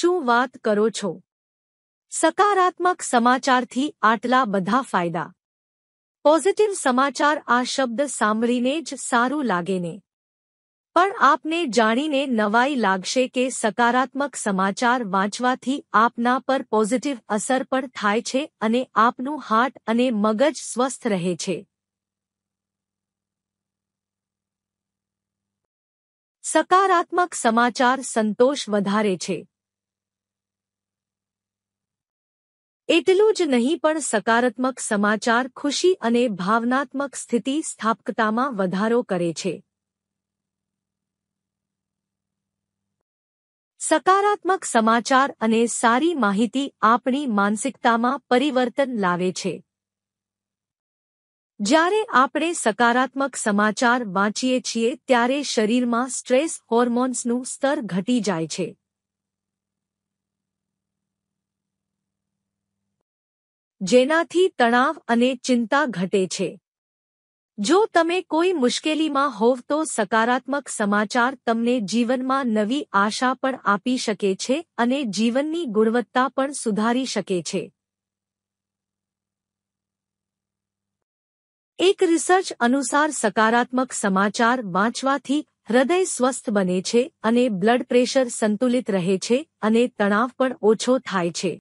શું વાત કરો છો સકારાત્મક સમાચારથી આટલા બધા ફાયદા પોઝિટિવ સમાચાર આ શબ્દ સાંભળીને જ સારું લાગે ને પણ આપને જાણીને નવાઈ લાગશે કે સકારાત્મક સમાચાર વાંચવાથી આપના પર પોઝિટિવ અસર પણ થાય છે અને આપનું હાર્ટ અને મગજ સ્વસ્થ રહે છે સકારાત્મક સમાચાર સંતોષ વધારે છે એટલું જ નહીં પણ સકારાત્મક સમાચાર ખુશી અને ભાવનાત્મક સ્થિતિ સ્થાપકતામાં વધારો કરે છે સકારાત્મક સમાચાર અને સારી માહિતી આપણી માનસિકતામાં પરિવર્તન લાવે છે જ્યારે આપણે સકારાત્મક સમાચાર વાંચીએ છીએ ત્યારે શરીરમાં સ્ટ્રેસ હોર્મોન્સનું સ્તર ઘટી જાય છે જેનાથી તણાવ અને ચિંતા ઘટે છે જો તમે કોઈ મુશ્કેલીમાં હોવ તો સકારાત્મક સમાચાર તમને જીવનમાં નવી આશા પણ આપી શકે છે અને જીવનની ગુણવત્તા પણ સુધારી શકે છે એક રિસર્ચ અનુસાર સકારાત્મક સમાચાર વાંચવાથી હૃદય સ્વસ્થ બને છે અને બ્લડ પ્રેશર સંતુલિત રહે છે અને તણાવ પણ ઓછો થાય છે